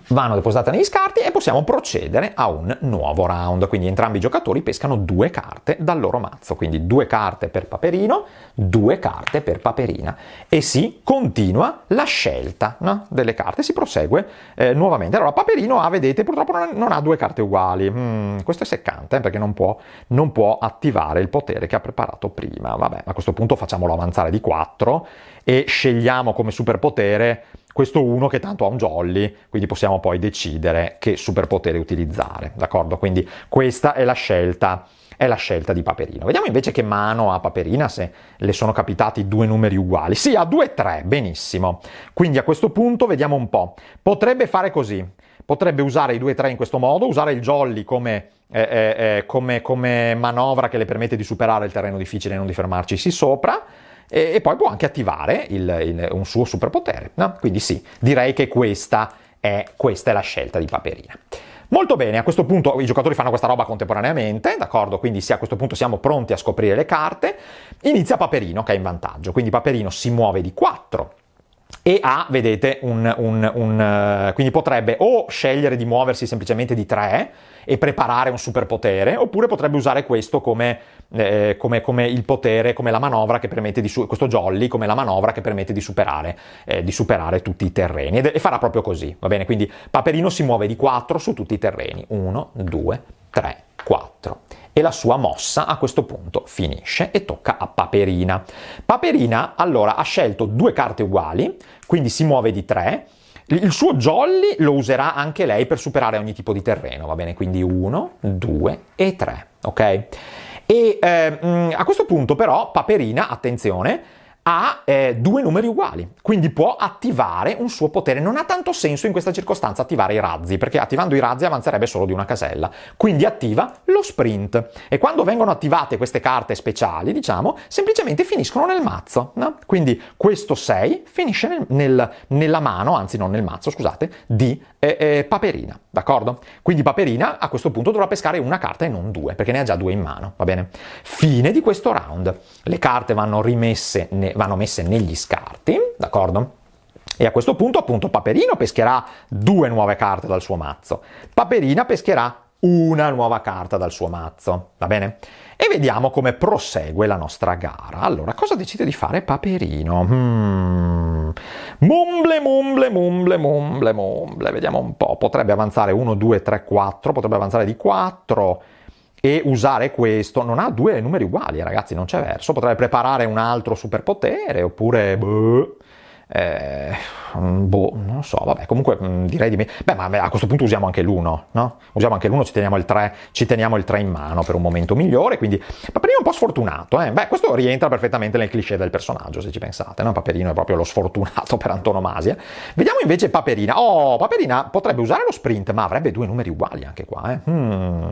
Vanno depositate negli scarti e possiamo procedere a un nuovo round. Quindi entrambi i giocatori pescano due carte dal loro mazzo, quindi due carte per paperino, due carte per paperina e si continua la scelta no? delle carte, si prosegue eh, nuovamente. Allora paperino ha, ah, vedete, purtroppo non, non ha due carte uguali, mm, questo è seccante eh, perché non può, non può attivare il potere che ha preparato prima. Vabbè, a questo punto facciamolo avanzare di 4 e scegliamo come superpotere questo 1 che tanto ha un jolly, quindi possiamo poi decidere che superpotere utilizzare, d'accordo? Quindi questa è la scelta, è la scelta di Paperino. Vediamo invece che mano ha Paperina, se le sono capitati due numeri uguali. Sì, ha 2 e 3, benissimo. Quindi a questo punto vediamo un po'. Potrebbe fare così, potrebbe usare i 2 e 3 in questo modo, usare il jolly come eh, eh, eh, come, come manovra che le permette di superare il terreno difficile e non di fermarci sopra, e, e poi può anche attivare il, il, un suo superpotere. No? Quindi sì, direi che questa è, questa è la scelta di Paperina. Molto bene, a questo punto i giocatori fanno questa roba contemporaneamente, d'accordo? Quindi sì, a questo punto siamo pronti a scoprire le carte. Inizia Paperino che è in vantaggio, quindi Paperino si muove di 4 e ha, vedete, un, un, un eh, quindi potrebbe o scegliere di muoversi semplicemente di 3 e preparare un superpotere, oppure potrebbe usare questo come, eh, come, come il potere, come la manovra che permette di su- questo jolly come la manovra che permette di superare, eh, di superare tutti i terreni. Ed, e farà proprio così, va bene? Quindi Paperino si muove di 4 su tutti i terreni. 1, 2, 3, 4 e la sua mossa a questo punto finisce e tocca a Paperina. Paperina allora ha scelto due carte uguali, quindi si muove di 3. Il suo jolly lo userà anche lei per superare ogni tipo di terreno, va bene? Quindi 1, 2 e 3, ok? E eh, a questo punto però Paperina, attenzione, ha eh, due numeri uguali, quindi può attivare un suo potere. Non ha tanto senso in questa circostanza attivare i razzi, perché attivando i razzi avanzerebbe solo di una casella. Quindi attiva lo sprint. E quando vengono attivate queste carte speciali, diciamo, semplicemente finiscono nel mazzo. No? Quindi questo 6 finisce nel, nel, nella mano, anzi non nel mazzo, scusate, di eh, eh, Paperina. D'accordo? Quindi Paperina a questo punto dovrà pescare una carta e non due, perché ne ha già due in mano. Va bene? Fine di questo round. Le carte vanno rimesse nel vanno messe negli scarti, d'accordo? E a questo punto, appunto, Paperino pescherà due nuove carte dal suo mazzo. Paperina pescherà una nuova carta dal suo mazzo, va bene? E vediamo come prosegue la nostra gara. Allora, cosa decide di fare Paperino? Hmm. Mumble, mumble, mumble, mumble, mumble. Vediamo un po'. Potrebbe avanzare 1, 2, 3, 4. Potrebbe avanzare di 4 e usare questo non ha due numeri uguali, ragazzi, non c'è verso. Potrebbe preparare un altro superpotere oppure... Boh, eh, Mm, boh, non so, vabbè, comunque mh, mm, direi di me. Beh, ma a questo punto usiamo anche l'1, no? Usiamo anche l'1, ci teniamo il 3, ci teniamo il 3 in mano per un momento migliore, quindi Paperino è un po' sfortunato, eh? Beh, questo rientra perfettamente nel cliché del personaggio, se ci pensate, no? Paperino è proprio lo sfortunato <laughs> per antonomasia. Vediamo invece Paperina. Oh, Paperina potrebbe usare lo sprint, ma avrebbe due numeri uguali anche qua, eh? Hmm.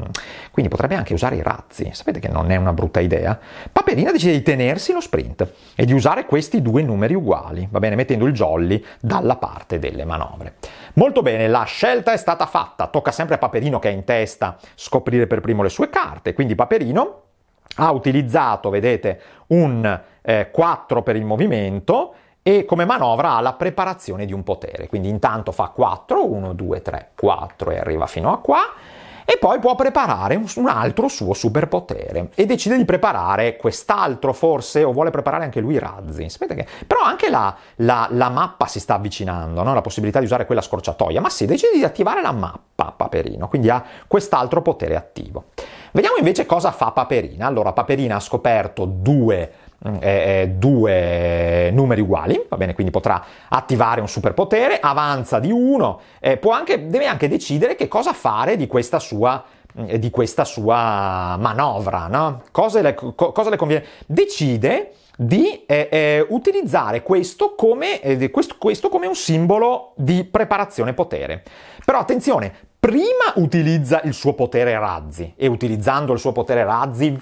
Quindi potrebbe anche usare i razzi. Sapete che non è una brutta idea? Paperina decide di tenersi lo sprint e di usare questi due numeri uguali, va bene, mettendo il jolly dalla parte delle manovre. Molto bene, la scelta è stata fatta, tocca sempre a Paperino che è in testa scoprire per primo le sue carte, quindi Paperino ha utilizzato, vedete, un eh, 4 per il movimento e come manovra ha la preparazione di un potere, quindi intanto fa 4, 1, 2, 3, 4 e arriva fino a qua e poi può preparare un, altro suo superpotere e decide di preparare quest'altro forse o vuole preparare anche lui i razzi. Sapete che? Però anche la, la, la mappa si sta avvicinando, no? la possibilità di usare quella scorciatoia, ma si decide di attivare la mappa Paperino, quindi ha quest'altro potere attivo. Vediamo invece cosa fa Paperina. Allora, Paperina ha scoperto due Mm. Eh, eh, due numeri uguali, va bene, quindi potrà attivare un superpotere, avanza di uno, eh, anche, deve anche decidere che cosa fare di questa sua, eh, di questa sua manovra, no? cosa, le, co, cosa le conviene. Decide di eh, utilizzare questo come, questo, questo come un simbolo di preparazione potere. Però attenzione, prima utilizza il suo potere razzi e utilizzando il suo potere razzi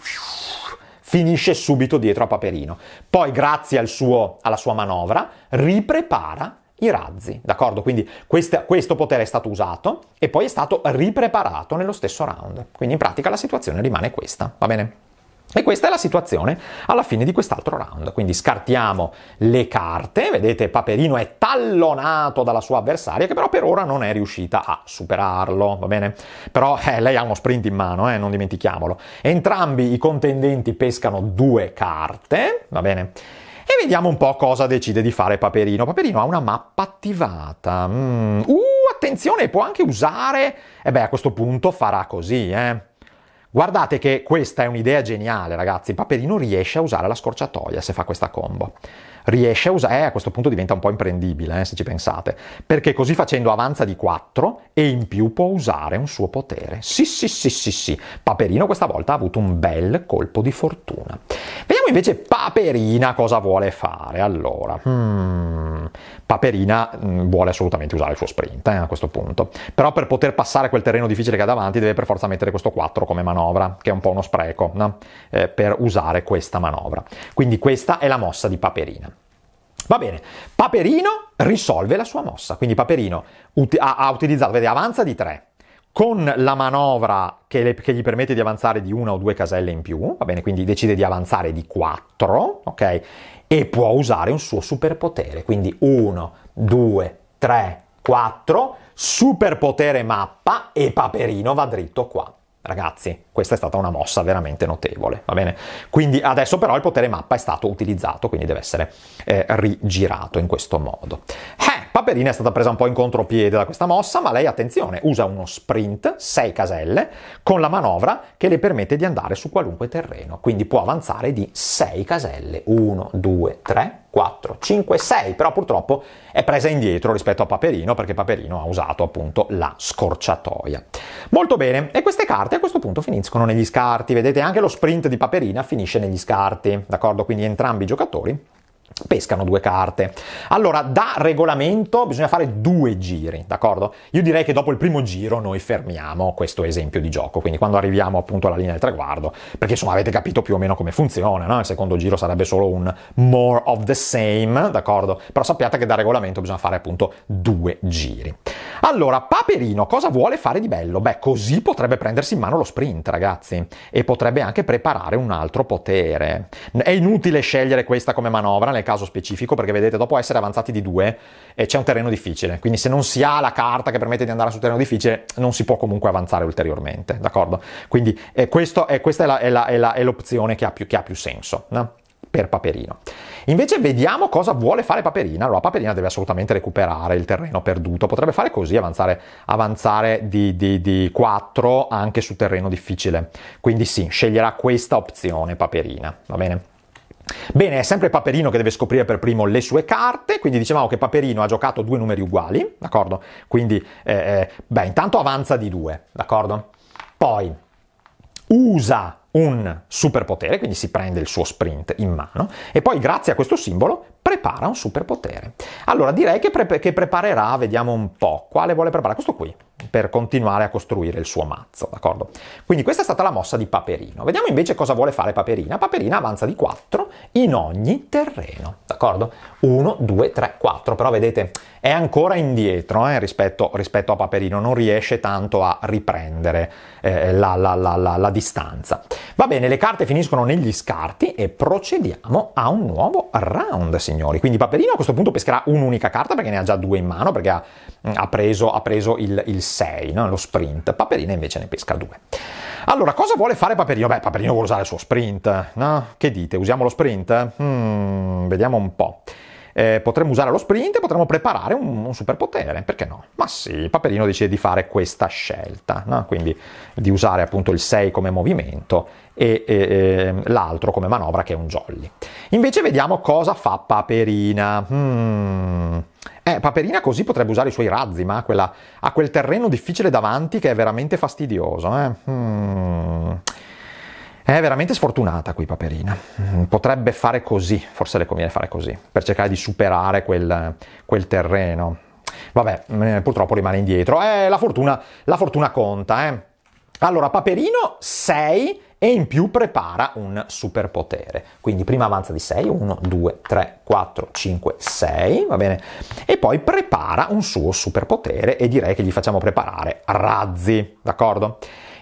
finisce subito dietro a Paperino. Poi, grazie al suo, alla sua manovra, riprepara i razzi, d'accordo? Quindi questa, questo potere è stato usato e poi è stato ripreparato nello stesso round. Quindi in pratica la situazione rimane questa, va bene? E questa è la situazione alla fine di quest'altro round. Quindi scartiamo le carte. Vedete, Paperino è tallonato dalla sua avversaria, che però per ora non è riuscita a superarlo. Va bene? Però eh, lei ha uno sprint in mano, eh, non dimentichiamolo. Entrambi i contendenti pescano due carte. Va bene? E vediamo un po' cosa decide di fare Paperino. Paperino ha una mappa attivata. Mm. Uh, attenzione, può anche usare. E eh beh, a questo punto farà così, eh. Guardate che questa è un'idea geniale, ragazzi. Paperino riesce a usare la scorciatoia se fa questa combo riesce a usare, eh, a questo punto diventa un po' imprendibile, eh, se ci pensate, perché così facendo avanza di 4 e in più può usare un suo potere. Sì, sì, sì, sì, sì, Paperino questa volta ha avuto un bel colpo di fortuna. Vediamo invece Paperina cosa vuole fare. Allora, hmm, Paperina mm, vuole assolutamente usare il suo sprint eh, a questo punto, però per poter passare quel terreno difficile che ha davanti deve per forza mettere questo 4 come manovra, che è un po' uno spreco, no? Eh, per usare questa manovra. Quindi questa è la mossa di Paperina. Va bene, Paperino risolve la sua mossa, quindi Paperino ut- ha, ha, utilizzato, vedi, avanza di 3, con la manovra che, le, che, gli permette di avanzare di una o due caselle in più, va bene, quindi decide di avanzare di 4, ok? E può usare un suo superpotere, quindi 1, 2, 3, 4, superpotere mappa e Paperino va dritto qua. Ragazzi, questa è stata una mossa veramente notevole, va bene? Quindi adesso però il potere mappa è stato utilizzato, quindi deve essere eh, rigirato in questo modo. Eh, Paperina è stata presa un po' in contropiede da questa mossa, ma lei, attenzione, usa uno sprint, 6 caselle, con la manovra che le permette di andare su qualunque terreno, quindi può avanzare di 6 caselle, 1, 2, 3, 4, 5, 6, però purtroppo è presa indietro rispetto a Paperino perché Paperino ha usato appunto la scorciatoia. Molto bene, e queste carte a questo punto finiscono finiscono negli scarti, vedete anche lo sprint di Paperina finisce negli scarti, d'accordo? Quindi entrambi i giocatori pescano due carte. Allora, da regolamento bisogna fare due giri, d'accordo? Io direi che dopo il primo giro noi fermiamo questo esempio di gioco, quindi quando arriviamo appunto alla linea del traguardo, perché insomma avete capito più o meno come funziona, no? Il secondo giro sarebbe solo un more of the same, d'accordo? Però sappiate che da regolamento bisogna fare appunto due giri. Allora, Paperino cosa vuole fare di bello? Beh, così potrebbe prendersi in mano lo sprint, ragazzi, e potrebbe anche preparare un altro potere. È inutile scegliere questa come manovra, nel caso specifico, perché vedete dopo essere avanzati di due eh, c'è un terreno difficile, quindi se non si ha la carta che permette di andare sul terreno difficile non si può comunque avanzare ulteriormente, d'accordo? Quindi eh, questo, eh, questa è, la, è, la, è, la, è, l'opzione che ha più, che ha più senso. No? per Paperino. Invece vediamo cosa vuole fare Paperina. Allora, Paperina deve assolutamente recuperare il terreno perduto. Potrebbe fare così, avanzare, avanzare di, di, di, 4 anche su terreno difficile. Quindi sì, sceglierà questa opzione Paperina, va bene? Bene, è sempre Paperino che deve scoprire per primo le sue carte, quindi dicevamo che Paperino ha giocato due numeri uguali, d'accordo? Quindi, eh, eh, beh, intanto avanza di due, d'accordo? Poi usa un superpotere, quindi si prende il suo sprint in mano, e poi grazie a questo simbolo prepara un superpotere. Allora direi che, pre- che, preparerà, vediamo un po', quale vuole preparare? Questo qui, per continuare a costruire il suo mazzo, d'accordo? Quindi questa è stata la mossa di Paperino. Vediamo invece cosa vuole fare Paperina. Paperina avanza di 4 in ogni terreno, d'accordo? 1, 2, 3, 4, però vedete è ancora indietro eh, rispetto, rispetto, a Paperino, non riesce tanto a riprendere eh, la, la, la, la distanza. Va bene, le carte finiscono negli scarti e procediamo a un nuovo round, signori signori. Quindi Paperino a questo punto pescherà un'unica carta perché ne ha già due in mano, perché ha, mm, ha preso, ha preso il, il 6, no? lo sprint. Paperino invece ne pesca due. Allora, cosa vuole fare Paperino? Beh, Paperino vuole usare il suo sprint, no? Che dite? Usiamo lo sprint? Mm, vediamo un po' eh, potremmo usare lo sprint e potremmo preparare un, un, superpotere, perché no? Ma sì, Paperino decide di fare questa scelta, no? quindi di usare appunto il 6 come movimento e, e, e, ehm, l'altro come manovra che è un jolly. Invece vediamo cosa fa Paperina. Hmm. Eh, Paperina così potrebbe usare i suoi razzi, ma ha, quella, ha quel terreno difficile davanti che è veramente fastidioso. Eh? Hmm. È veramente sfortunata qui Paperina. Mm, potrebbe fare così, forse le conviene fare così, per cercare di superare quel, quel terreno. Vabbè, eh, purtroppo rimane indietro. Eh, la fortuna, la fortuna conta, eh. Allora, Paperino 6 e in più prepara un superpotere. Quindi prima avanza di 6, 1, 2, 3, 4, 5, 6, va bene? E poi prepara un suo superpotere e direi che gli facciamo preparare razzi, d'accordo?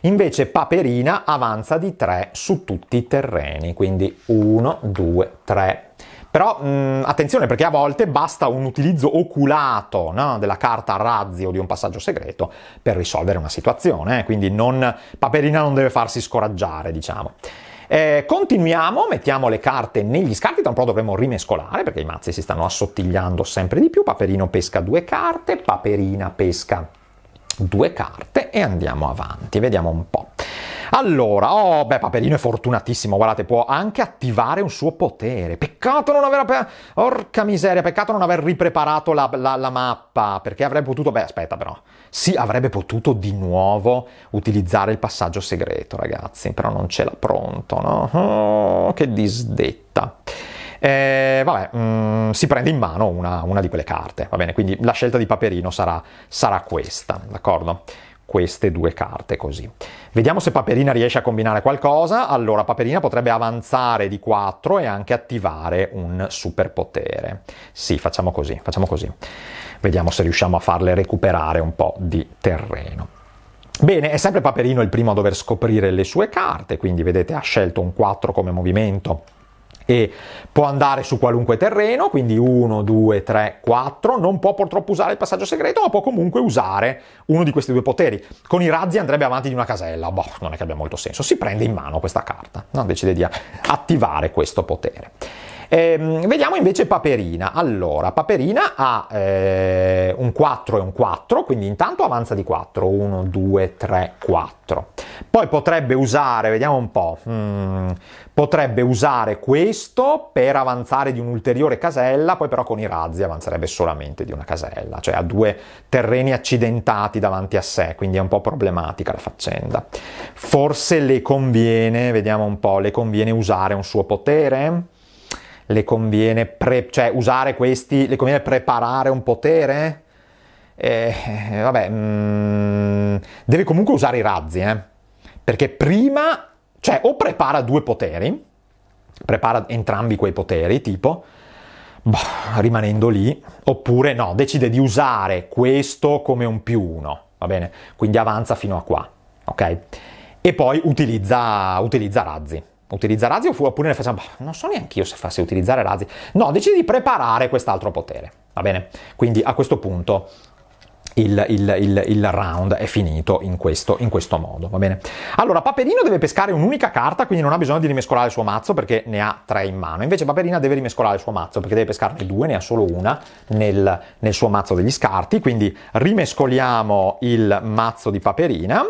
Invece Paperina avanza di 3 su tutti i terreni, quindi 1, 2, 3, però mh, mm, attenzione perché a volte basta un utilizzo oculato no, della carta a razzi o di un passaggio segreto per risolvere una situazione, eh? quindi non, Paperina non deve farsi scoraggiare, diciamo. Eh, continuiamo, mettiamo le carte negli scarti, da un po' dovremo rimescolare perché i mazzi si stanno assottigliando sempre di più. Paperino pesca due carte, Paperina pesca due carte e andiamo avanti, vediamo un po'. Allora, oh, beh, Paperino è fortunatissimo, guardate, può anche attivare un suo potere. Peccato non aver... Pe- Orca miseria, peccato non aver ripreparato la, la, la, mappa, perché avrebbe potuto... Beh, aspetta però. Sì, avrebbe potuto di nuovo utilizzare il passaggio segreto, ragazzi, però non ce l'ha pronto, no? Oh, che disdetta eh, vabbè, mh, mm, si prende in mano una, una, di quelle carte, va bene? Quindi la scelta di Paperino sarà, sarà questa, d'accordo? queste due carte così. Vediamo se Paperina riesce a combinare qualcosa. Allora, Paperina potrebbe avanzare di 4 e anche attivare un superpotere. Sì, facciamo così, facciamo così. Vediamo se riusciamo a farle recuperare un po' di terreno. Bene, è sempre Paperino il primo a dover scoprire le sue carte, quindi vedete ha scelto un 4 come movimento e può andare su qualunque terreno, quindi 1, 2, 3, 4, non può purtroppo usare il passaggio segreto, ma può comunque usare uno di questi due poteri. Con i razzi andrebbe avanti di una casella, boh, non è che abbia molto senso, si prende in mano questa carta, no? decide di attivare questo potere. Ehm, vediamo invece Paperina. Allora, Paperina ha eh, un 4 e un 4, quindi intanto avanza di 4. 1, 2, 3, 4. Poi potrebbe usare, vediamo un po', mm, Potrebbe usare questo per avanzare di un'ulteriore casella, poi però con i razzi avanzerebbe solamente di una casella, cioè ha due terreni accidentati davanti a sé, quindi è un po' problematica la faccenda. Forse le conviene, vediamo un po', le conviene usare un suo potere? Le conviene, pre- cioè usare questi, le conviene preparare un potere? Eh, vabbè, mm, deve comunque usare i razzi, eh? Perché prima cioè, o prepara due poteri, prepara entrambi quei poteri, tipo, boh, rimanendo lì, oppure no, decide di usare questo come un più uno, va bene? Quindi avanza fino a qua, ok? E poi utilizza, utilizza razzi. Utilizza razzi oppure ne facciamo, boh, non so neanche io se fa se utilizzare razzi. No, decide di preparare quest'altro potere, va bene? Quindi a questo punto il, il, il, il, round è finito in questo, in questo, modo, va bene? Allora, Paperino deve pescare un'unica carta, quindi non ha bisogno di rimescolare il suo mazzo perché ne ha tre in mano. Invece Paperina deve rimescolare il suo mazzo perché deve pescarne due, ne ha solo una nel, nel suo mazzo degli scarti. Quindi rimescoliamo il mazzo di Paperina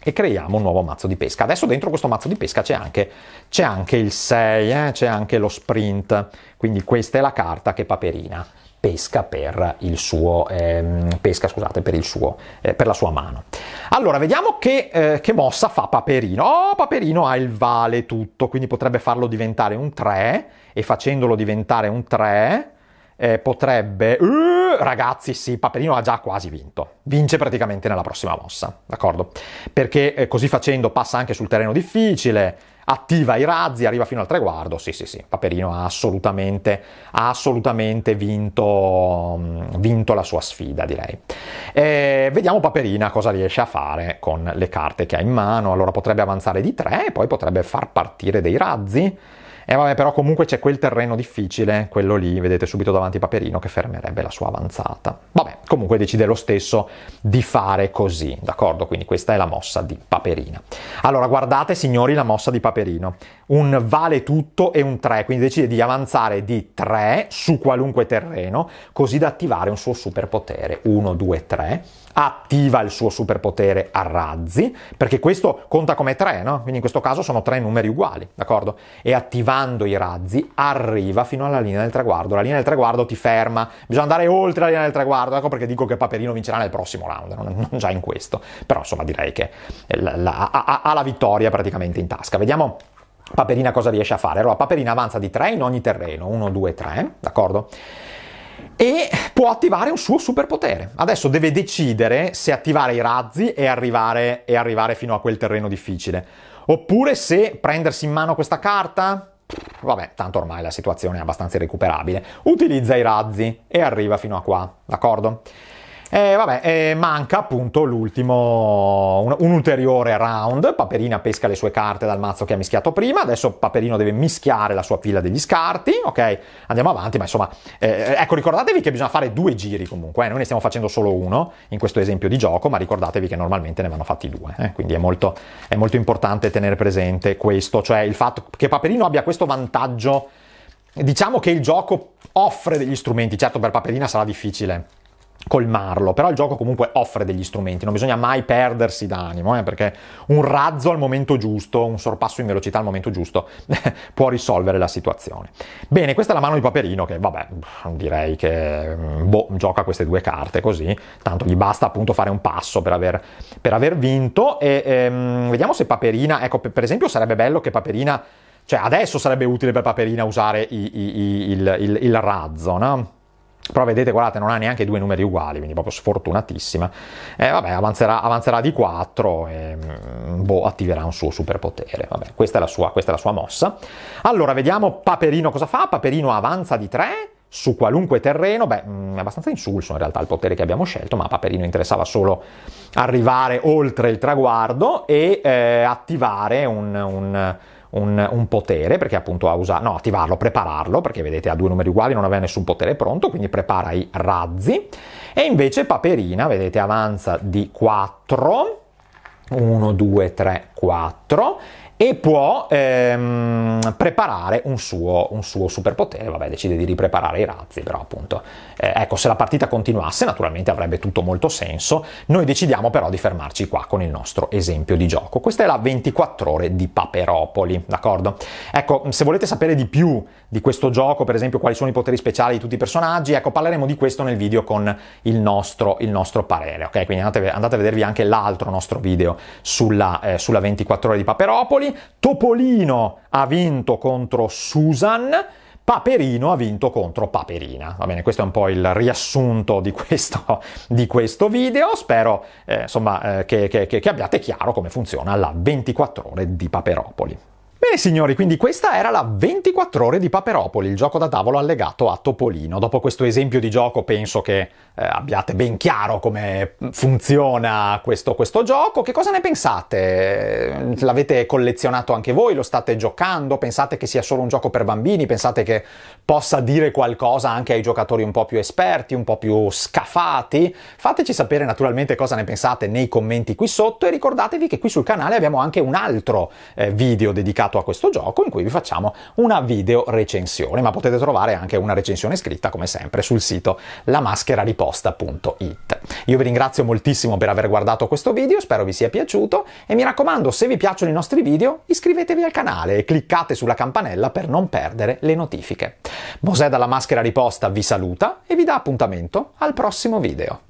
e creiamo un nuovo mazzo di pesca. Adesso dentro questo mazzo di pesca c'è anche, c'è anche il 6, eh? c'è anche lo sprint, quindi questa è la carta che Paperina pesca per, il suo, ehm, pesca, scusate, per, il suo, eh, per la sua mano. Allora, vediamo che, eh, che, mossa fa Paperino. Oh, Paperino ha il vale tutto, quindi potrebbe farlo diventare un 3 e facendolo diventare un 3 eh, potrebbe... Uh, ragazzi, sì, Paperino ha già quasi vinto. Vince praticamente nella prossima mossa, d'accordo? Perché eh, così facendo passa anche sul terreno difficile, attiva i razzi, arriva fino al traguardo. Sì, sì, sì, Paperino ha assolutamente, ha assolutamente vinto, vinto, la sua sfida, direi. E vediamo Paperina cosa riesce a fare con le carte che ha in mano. Allora potrebbe avanzare di 3, poi potrebbe far partire dei razzi. E eh, vabbè, però comunque c'è quel terreno difficile, quello lì, vedete subito davanti Paperino, che fermerebbe la sua avanzata. Vabbè, comunque decide lo stesso di fare così, d'accordo? Quindi questa è la mossa di Paperina. Allora, guardate signori la mossa di Paperino. Un vale tutto e un 3, quindi decide di avanzare di 3 su qualunque terreno, così da attivare un suo superpotere. 1, 2, 3 attiva il suo superpotere a razzi, perché questo conta come 3, no? Quindi in questo caso sono tre numeri uguali, d'accordo? E attivando guidando i razzi arriva fino alla linea del traguardo. La linea del traguardo ti ferma, bisogna andare oltre la linea del traguardo, ecco perché dico che Paperino vincerà nel prossimo round, non, non già in questo, però insomma direi che la, la, ha, ha la vittoria praticamente in tasca. Vediamo Paperina cosa riesce a fare? Allora, Paperina avanza di 3 in ogni terreno, 1, 2, 3, d'accordo? E può attivare un suo superpotere. Adesso deve decidere se attivare i razzi e arrivare, e arrivare fino a quel terreno difficile. Oppure se prendersi in mano questa carta, vabbè, tanto ormai la situazione è abbastanza irrecuperabile, utilizza i razzi e arriva fino a qua, d'accordo? E eh, vabbè, e eh, manca appunto l'ultimo, un, un, ulteriore round. Paperina pesca le sue carte dal mazzo che ha mischiato prima. Adesso Paperino deve mischiare la sua fila degli scarti. Ok, andiamo avanti, ma insomma, eh, ecco, ricordatevi che bisogna fare due giri comunque. Eh. Noi ne stiamo facendo solo uno in questo esempio di gioco, ma ricordatevi che normalmente ne vanno fatti due. Eh. Quindi è molto, è molto importante tenere presente questo, cioè il fatto che Paperino abbia questo vantaggio. Diciamo che il gioco offre degli strumenti, certo per Paperina sarà difficile colmarlo, però il gioco comunque offre degli strumenti, non bisogna mai perdersi d'animo, eh, perché un razzo al momento giusto, un sorpasso in velocità al momento giusto <laughs> può risolvere la situazione. Bene, questa è la mano di Paperino che vabbè, direi che mm, boh, gioca queste due carte così, tanto gli basta appunto fare un passo per aver, per aver vinto e ehm, vediamo se Paperina, ecco per esempio sarebbe bello che Paperina, cioè adesso sarebbe utile per Paperina usare i, i, i, il, il, il razzo, no? però vedete, guardate, non ha neanche due numeri uguali, quindi proprio sfortunatissima. Eh, vabbè, avanzerà, avanzerà di 4 e mm, boh, attiverà un suo superpotere. Vabbè, questa è, sua, questa è la sua mossa. Allora, vediamo Paperino cosa fa. Paperino avanza di 3 su qualunque terreno, beh, mm, è abbastanza insulso in realtà il potere che abbiamo scelto, ma a Paperino interessava solo arrivare oltre il traguardo e eh, attivare un, un un, un potere, perché appunto ha usato, no, attivarlo, prepararlo, perché vedete ha due numeri uguali, non aveva nessun potere pronto, quindi prepara i razzi. E invece Paperina, vedete, avanza di 4, 1, 2, 3, 4 e può ehm, preparare un suo, un suo, superpotere, vabbè decide di ripreparare i razzi, però appunto, eh, ecco se la partita continuasse naturalmente avrebbe tutto molto senso, noi decidiamo però di fermarci qua con il nostro esempio di gioco. Questa è la 24 ore di Paperopoli, d'accordo? Ecco, se volete sapere di più di questo gioco, per esempio quali sono i poteri speciali di tutti i personaggi, ecco parleremo di questo nel video con il nostro, il nostro parere, ok? Quindi andate, andate, a vedervi anche l'altro nostro video sulla, eh, sulla 24 ore di Paperopoli. Topolino ha vinto contro Susan. Paperino ha vinto contro Paperina. Va bene, questo è un po' il riassunto di questo, di questo video. Spero eh, insomma, eh, che, che, che abbiate chiaro come funziona la 24 ore di Paperopoli. Bene signori, quindi questa era la 24 ore di Paperopoli, il gioco da tavolo allegato a Topolino. Dopo questo esempio di gioco penso che eh, abbiate ben chiaro come funziona questo, questo gioco. Che cosa ne pensate? L'avete collezionato anche voi? Lo state giocando? Pensate che sia solo un gioco per bambini? Pensate che possa dire qualcosa anche ai giocatori un po' più esperti, un po' più scafati? Fateci sapere naturalmente cosa ne pensate nei commenti qui sotto e ricordatevi che qui sul canale abbiamo anche un altro eh, video dedicato dedicato a questo gioco in cui vi facciamo una video recensione, ma potete trovare anche una recensione scritta come sempre sul sito lamascherariposta.it. Io vi ringrazio moltissimo per aver guardato questo video, spero vi sia piaciuto e mi raccomando se vi piacciono i nostri video iscrivetevi al canale e cliccate sulla campanella per non perdere le notifiche. Mosè dalla maschera riposta vi saluta e vi dà appuntamento al prossimo video.